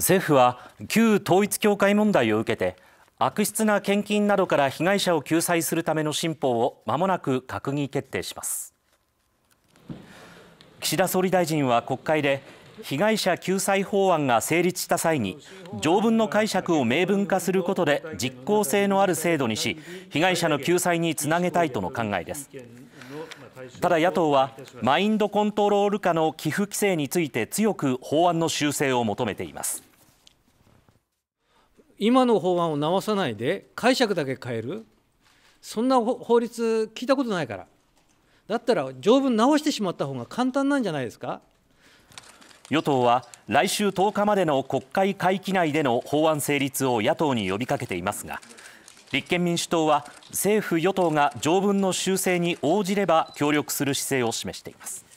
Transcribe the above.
政府は旧統一教会問題を受けて悪質な献金などから被害者を救済するための新法をまもなく閣議決定します岸田総理大臣は国会で被害者救済法案が成立した際に条文の解釈を明文化することで実効性のある制度にし被害者の救済につなげたいとの考えですただ野党はマインドコントロール下の寄付規制について強く法案の修正を求めています今の法案を直さないで解釈だけ変えるそんな法律聞いたことないからだったら条文直してしまった方が簡単なんじゃないですか与党は来週10日までの国会会期内での法案成立を野党に呼びかけていますが立憲民主党は政府与党が条文の修正に応じれば協力する姿勢を示しています